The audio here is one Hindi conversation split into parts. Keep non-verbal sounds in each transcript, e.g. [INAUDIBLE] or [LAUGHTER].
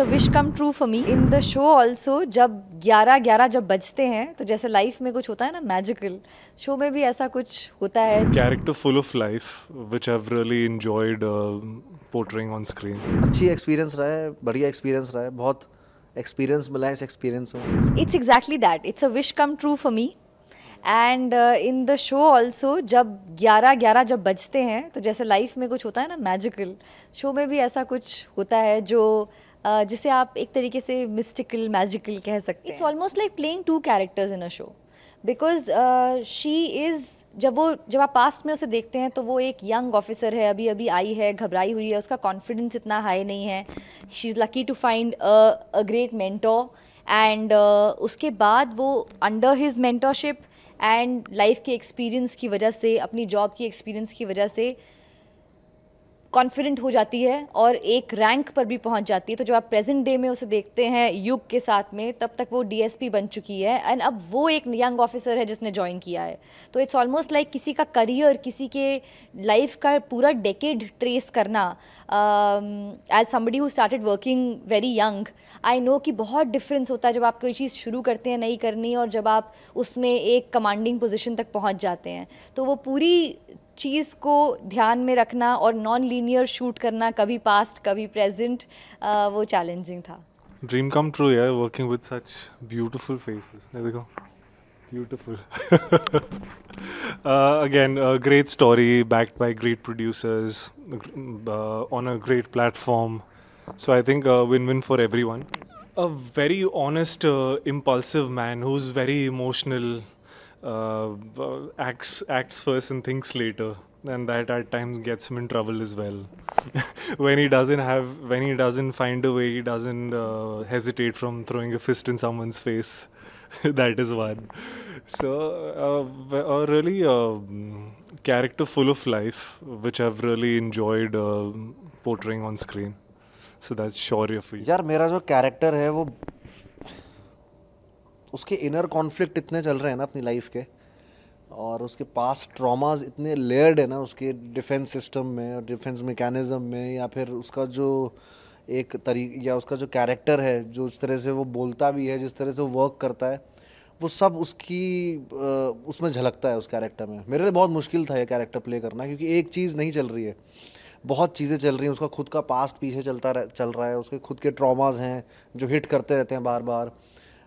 It's a wish come true for me in the show also जब ग्यारह ग्यारह जब बजते हैं तो जैसे लाइफ में कुछ होता है ना मैजिकल शो में भी ऐसा कुछ होता है character full of life which have really enjoyed portraying on screen अच्छी एक्सपीरियंस रहा है बढ़िया एक्सपीरियंस रहा है बहुत एक्सपीरियंस मिला है इस एक्सपीरियंस में it's exactly that it's a wish come true for me and in the show also जब ग्यारह ग्यारह जब बजते हैं तो जैसे लाइफ में कुछ होता है ना मैजिकल शो में भी ऐसा कुछ होता है जो जिसे आप एक तरीके से मिस्टिकल मैजिकल कह सकते हैं it's almost like playing two characters in a show because she is जब वो जब आप पास्ट में उसे देखते हैं तो वो एक यंग ऑफिसर है अभी अभी आई है घबराई हुई है उसका कॉन्फिडेंस इतना हाई नहीं है she is lucky to find a great mentor and उसके बाद वो under his mentorship and life के एक्सपीरियंस की वजह से अपनी जॉब की एक्सपीरियंस की वजह से कॉन्फिडेंट हो जाती है और एक रैंक पर भी पहुंच जाती है तो जब आप प्रेजेंट डे में उसे देखते हैं युग के साथ में तब तक वो डीएसपी बन चुकी है एंड अब वो एक यंग ऑफिसर है जिसने ज्वाइन किया है तो इट्स ऑलमोस्ट लाइक किसी का करियर किसी के लाइफ का पूरा डेकेड ट्रेस करना as somebody who started working very young I know कि बहुत डिफरेंस होता है जब आप कोई चीज़ शुरू करते हैं नहीं करनी और जब आप उसमें एक कमांडिंग पोजिशन तक पहुँच जाते हैं तो वो पूरी चीज़ को ध्यान में रखना और नॉन लीनियर शूट करना कभी पास्ट कभी प्रेजेंट वो चैलेंजिंग था ड्रीम कम ट्रू है working with such beautiful faces देखो beautiful again great story backed by great producers on a great platform so I think win win for everyone a very honest impulsive man who is very emotional uh, acts acts first and thinks later and that at times gets him in trouble as well [LAUGHS] when he doesn't have when he doesn't find a way he doesn't uh, hesitate from throwing a fist in someone's face [LAUGHS] that is one so uh, a really um, character full of life which i've really enjoyed um, portraying on screen so that's sure for you yaar mera jo character hai wo उसके इनर कॉन्फ्लिक्ट इतने चल रहे हैं ना अपनी लाइफ के और उसके पास ट्रॉमाज इतने लेयर्ड है ना उसके डिफेंस सिस्टम में और डिफेंस मेकानिज़म में या फिर उसका जो एक तरी या उसका जो कैरेक्टर है जो उस तरह से वो बोलता भी है जिस तरह से वो वर्क करता है वो सब उसकी उसमें झलकता है उस कैरेक्टर में मेरे लिए बहुत मुश्किल था ये कैरेक्टर प्ले करना क्योंकि एक चीज़ नहीं चल रही है बहुत चीज़ें चल रही हैं उसका खुद का पास्ट पीछे चलता रह, चल रहा है उसके खुद के ट्रॉमाज हैं जो हिट करते रहते हैं बार बार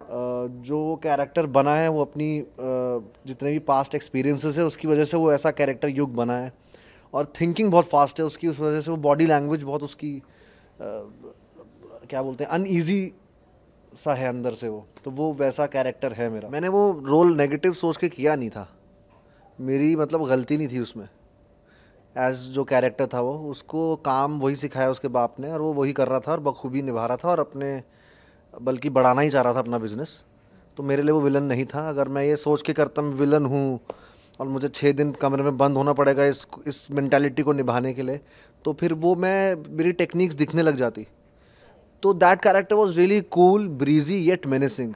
जो कैरेक्टर बना है वो अपनी जितने भी पास्ट एक्सपीरियंसेस है उसकी वजह से वो ऐसा कैरेक्टर युग बना है और थिंकिंग बहुत फास्ट है उसकी उस वजह से वो बॉडी लैंग्वेज बहुत उसकी क्या बोलते हैं अनईजी सा है अंदर से वो तो वो वैसा कैरेक्टर है मेरा मैंने वो रोल नेगेटिव सोच के किया नहीं था मेरी मतलब गलती नहीं थी उसमें एज जो कैरेक्टर था वो उसको काम वही सिखाया उसके बाप ने और वो वही कर रहा था और बखूबी निभा रहा था और अपने बल्कि बढ़ाना ही चाह रहा था अपना बिज़नेस तो मेरे लिए वो विलन नहीं था अगर मैं ये सोच के करता मैं विलन हूँ और मुझे छः दिन कमरे में बंद होना पड़ेगा इस इस मैंटेलिटी को निभाने के लिए तो फिर वो मैं मेरी टेक्निक्स दिखने लग जाती तो that character was really cool breezy yet menacing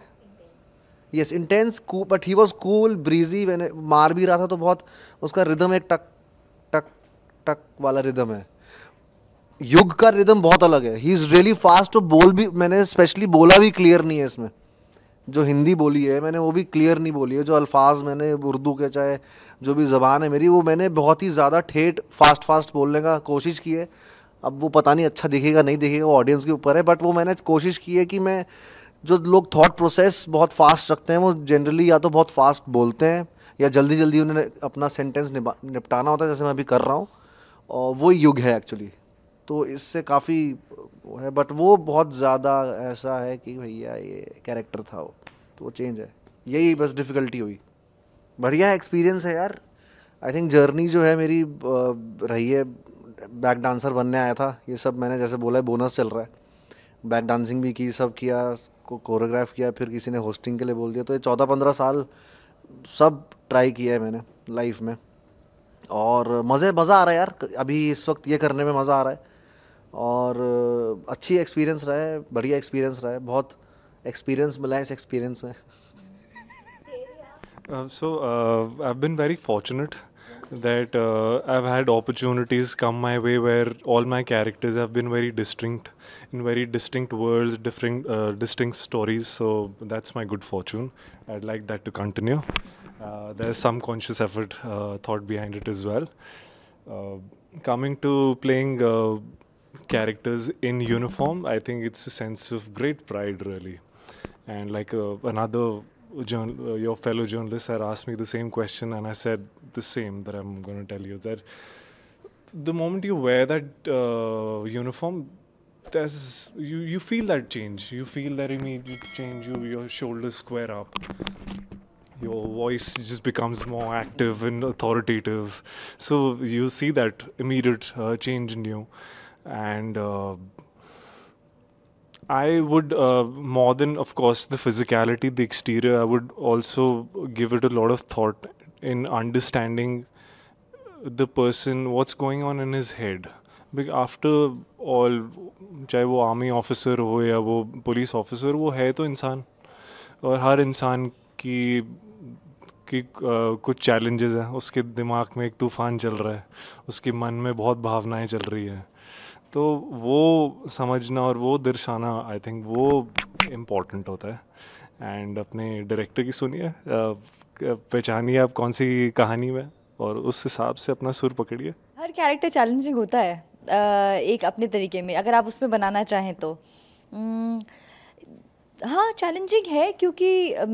yes intense but he was cool breezy मैंने मार भी रहा था तो बहुत उसका रिदम एक टक टक टक वाला रिदम है युग का रिदम बहुत अलग है ही इज़ रियली फास्ट और बोल भी मैंने स्पेशली बोला भी क्लियर नहीं है इसमें जो हिंदी बोली है मैंने वो भी क्लियर नहीं बोली है जो अल्फाज मैंने उर्दू के चाहे जो भी ज़बान है मेरी वो मैंने बहुत ही ज़्यादा ठेठ फास्ट फास्ट बोलने का कोशिश की है अब वो पता नहीं अच्छा दिखेगा नहीं दिखेगा वो ऑडियंस के ऊपर है बट वो मैंने कोशिश की है कि मैं जो लोग थाट प्रोसेस बहुत फास्ट रखते हैं वो जनरली या तो बहुत फास्ट बोलते हैं या जल्दी जल्दी उन्हें अपना सेंटेंस निपटाना होता है जैसे मैं अभी कर रहा हूँ और वो युग है एक्चुअली तो इससे काफ़ी है बट वो बहुत ज़्यादा ऐसा है कि भैया ये कैरेक्टर था वो तो वो चेंज है यही बस डिफ़िकल्टी हुई बढ़िया एक्सपीरियंस है यार आई थिंक जर्नी जो है मेरी रही है बैक डांसर बनने आया था ये सब मैंने जैसे बोला है बोनस चल रहा है बैक डांसिंग भी की सब किया को कोरियोग्राफ किया फिर किसी ने होस्टिंग के लिए बोल दिया तो ये चौदह पंद्रह साल सब ट्राई किया है मैंने लाइफ में और मज़े मज़ा आ रहा है यार अभी इस वक्त ये करने में मज़ा आ रहा है और अच्छी एक्सपीरियंस रहा है बढ़िया एक्सपीरियंस रहा है बहुत एक्सपीरियंस मिला है इस एक्सपीरियंस में so I been very fortunate that I had opportunities come my way where all my characters have been very distinct in very distinct world different distinct stories so that's my good fortune I like that to continue there is conscious effort thought behind it is well coming to playing characters in uniform, I think it's a sense of great pride, really. And like uh, another journal, uh, your fellow journalists had asked me the same question, and I said the same that I'm going to tell you that the moment you wear that uh, uniform, there's you you feel that change. You feel that immediate change. You your shoulders square up. Your voice just becomes more active and authoritative. So you see that immediate uh, change in you. and I would uh, more than, of course, the physicality, the exterior. I would also give it a lot of thought in understanding the person, what's going on in his head. Because after all, चाहे वो आर्मी ऑफिसर हो या वो पुलिस ऑफिसर वो है तो इंसान और हर इंसान की कि कुछ चैलेंजेस हैं उसके दिमाग में एक तूफ़ान चल रहा है उसके मन में बहुत भावनाएं चल रही है तो वो समझना और वो दर्शाना आई थिंक वो इम्पोर्टेंट होता है एंड अपने डायरेक्टर की सुनिए पहचानिए आप कौन सी कहानी में और उस हिसाब से अपना सुर पकड़िए हर कैरेक्टर चैलेंजिंग होता है एक अपने तरीके में अगर आप उसमें बनाना चाहें तो हाँ चैलेंजिंग है क्योंकि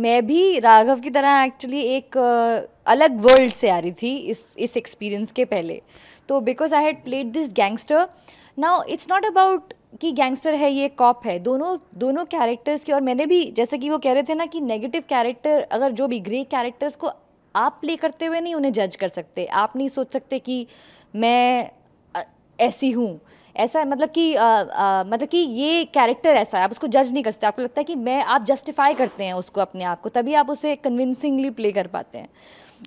मैं भी राघव की तरह एक्चुअली एक अलग वर्ल्ड से आ रही थी इस इस एक्सपीरियंस के पहले तो because I had played this gangster now it's not about कि गैंगस्टर है ये कॉप है दोनों दोनों कैरेक्टर्स के और मैंने भी जैसे कि वो कह रहे थे ना कि नेगेटिव कैरेक्टर अगर जो भी ग्रे कैरेक्टर्स को आप प्ले करते हुए नहीं उन्हें जज कर सकते आप नहीं सोच सकते कि मैं ऐसी हूँ ऐसा मतलब कि आ, आ, मतलब कि ये कैरेक्टर ऐसा है आप उसको जज नहीं कर सकते आपको लगता है कि मैं आप जस्टिफाई करते हैं उसको अपने आप को तभी आप उसे कन्विंसिंगली प्ले कर पाते हैं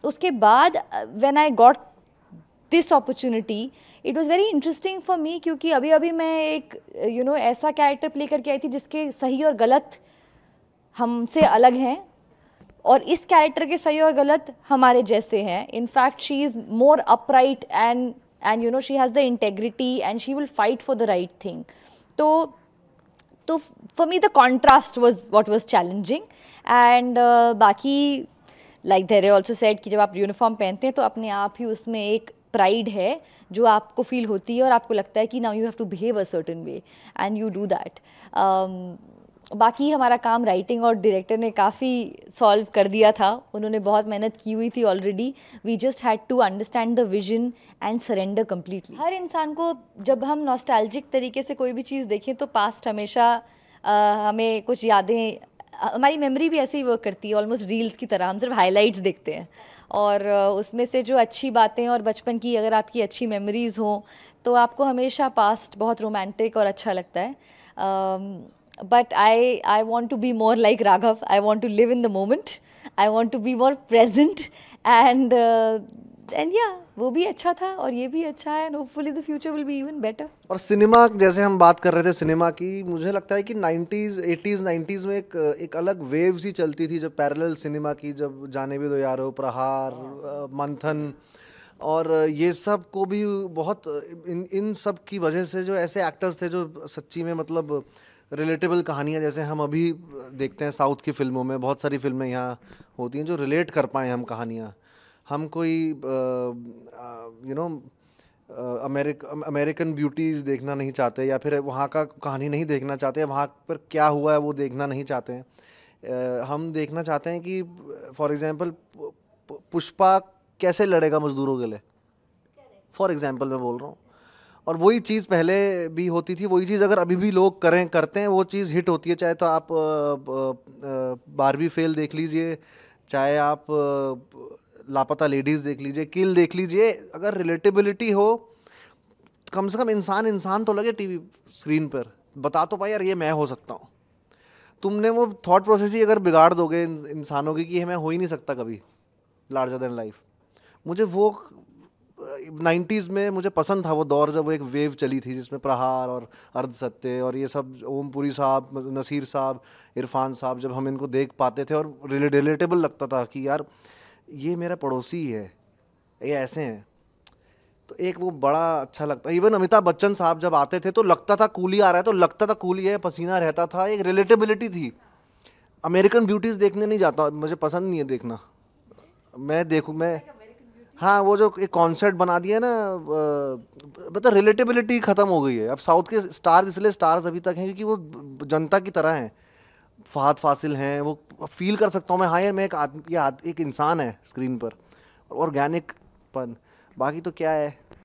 उसके बाद when I got this opportunity it was very interesting for me क्योंकि अभी अभी मैं एक यू you नो know, ऐसा कैरेक्टर प्ले करके आई थी जिसके सही और गलत हमसे अलग हैं और इस कैरेक्टर के सही और गलत हमारे जैसे हैं in fact she is more upright and and you know she has the integrity and she will fight for the right thing तो तो for me the contrast was what was challenging and बाकी लाइक देर ऑल्सो सेट कि जब आप यूनिफॉर्म पहनते हैं तो अपने आप ही उसमें एक प्राइड है जो आपको फील होती है और आपको लगता है कि now you have to behave a certain way and you do that बाकी हमारा काम राइटिंग और डायरेक्टर ने काफ़ी सॉल्व कर दिया था उन्होंने बहुत मेहनत की हुई थी already we just had to understand the vision and surrender completely हर इंसान को जब हम नॉस्टैल्जिक तरीके से कोई भी चीज़ देखें तो पास्ट हमेशा आ, uh, हमें कुछ यादें हमारी मेमोरी भी ऐसे ही वर्क करती है ऑलमोस्ट रील्स की तरह हम सिर्फ हाईलाइट्स देखते हैं और उसमें से जो अच्छी बातें और बचपन की अगर आपकी अच्छी मेमोरीज़ हों तो आपको हमेशा पास्ट बहुत रोमांटिक और अच्छा लगता है but I I want to be more like Raghav I want to live in the moment I want to be more present and and या वो भी अच्छा था और ये भी अच्छा है and hopefully the future will be even better और सिनेमा जैसे हम बात कर रहे थे सिनेमा की मुझे लगता है कि 90s 80s 90s में एक एक अलग वेव सी चलती थी जब पैरेलल सिनेमा की जब जाने भी दो यारो प्रहार हाँ। मंथन और ये सब को भी बहुत इन इन सब की वजह से जो ऐसे एक्टर्स थे जो सच्ची में मतलब रिलेटेबल कहानियाँ जैसे हम अभी देखते हैं साउथ की फिल्मों में बहुत सारी फिल्में यहाँ होती हैं जो रिलेट कर पाएँ हम कहानियाँ हम कोई यू नो अमेरिक अमेरिकन ब्यूटीज़ देखना नहीं चाहते या फिर वहाँ का कहानी नहीं देखना चाहते वहाँ पर क्या हुआ है वो देखना नहीं चाहते हैं uh, हम देखना चाहते हैं कि फॉर एग्ज़ाम्पल पुष्पा कैसे लड़ेगा मज़दूरों के लिए फॉर एग्ज़ाम्पल मैं बोल रहा हूँ और वही चीज़ पहले भी होती थी वही चीज़ अगर अभी भी लोग करें करते हैं वो चीज़ हिट होती है चाहे तो आप बारहवीं फेल देख लीजिए चाहे आप लापता लेडीज़ देख लीजिए किल देख लीजिए अगर रिलेटेबिलिटी हो कम से कम इंसान इंसान तो लगे टीवी स्क्रीन पर बता तो पाए यार ये मैं हो सकता हूँ तुमने वो थॉट प्रोसेस ही अगर बिगाड़ दोगे इंसानों की कि मैं हो ही नहीं सकता कभी लार्जर देन लाइफ मुझे वो नाइन्टीज़ में मुझे पसंद था वो दौर जब वो एक वेव चली थी जिसमें प्रहार और अर्ध सत्य और ये सब ओमपुरी साहब नसीर साहब इरफान साहब जब हम इनको देख पाते थे और रिलेटेबल लगता था कि यार ये मेरा पड़ोसी है ये ऐसे हैं तो एक वो बड़ा अच्छा लगता इवन अमिताभ बच्चन साहब जब आते थे तो लगता था कूली आ रहा है तो लगता था कूली है पसीना रहता था एक रिलेटेबिलिटी थी अमेरिकन ब्यूटीज़ देखने नहीं जाता मुझे पसंद नहीं है देखना मैं देखूँ मैं हाँ वो जो एक कॉन्सर्ट बना दिया ना मतलब रिलेटेबिलिटी ख़त्म हो गई है अब साउथ के स्टार्स इसलिए स्टार्स अभी तक हैं क्योंकि वो जनता की तरह हैं फहाद फासिल हैं वो फील कर सकता हूँ मैं हाँ यार मैं एक आदमी एक इंसान है स्क्रीन पर ऑर्गेनिक पन बाकी तो क्या है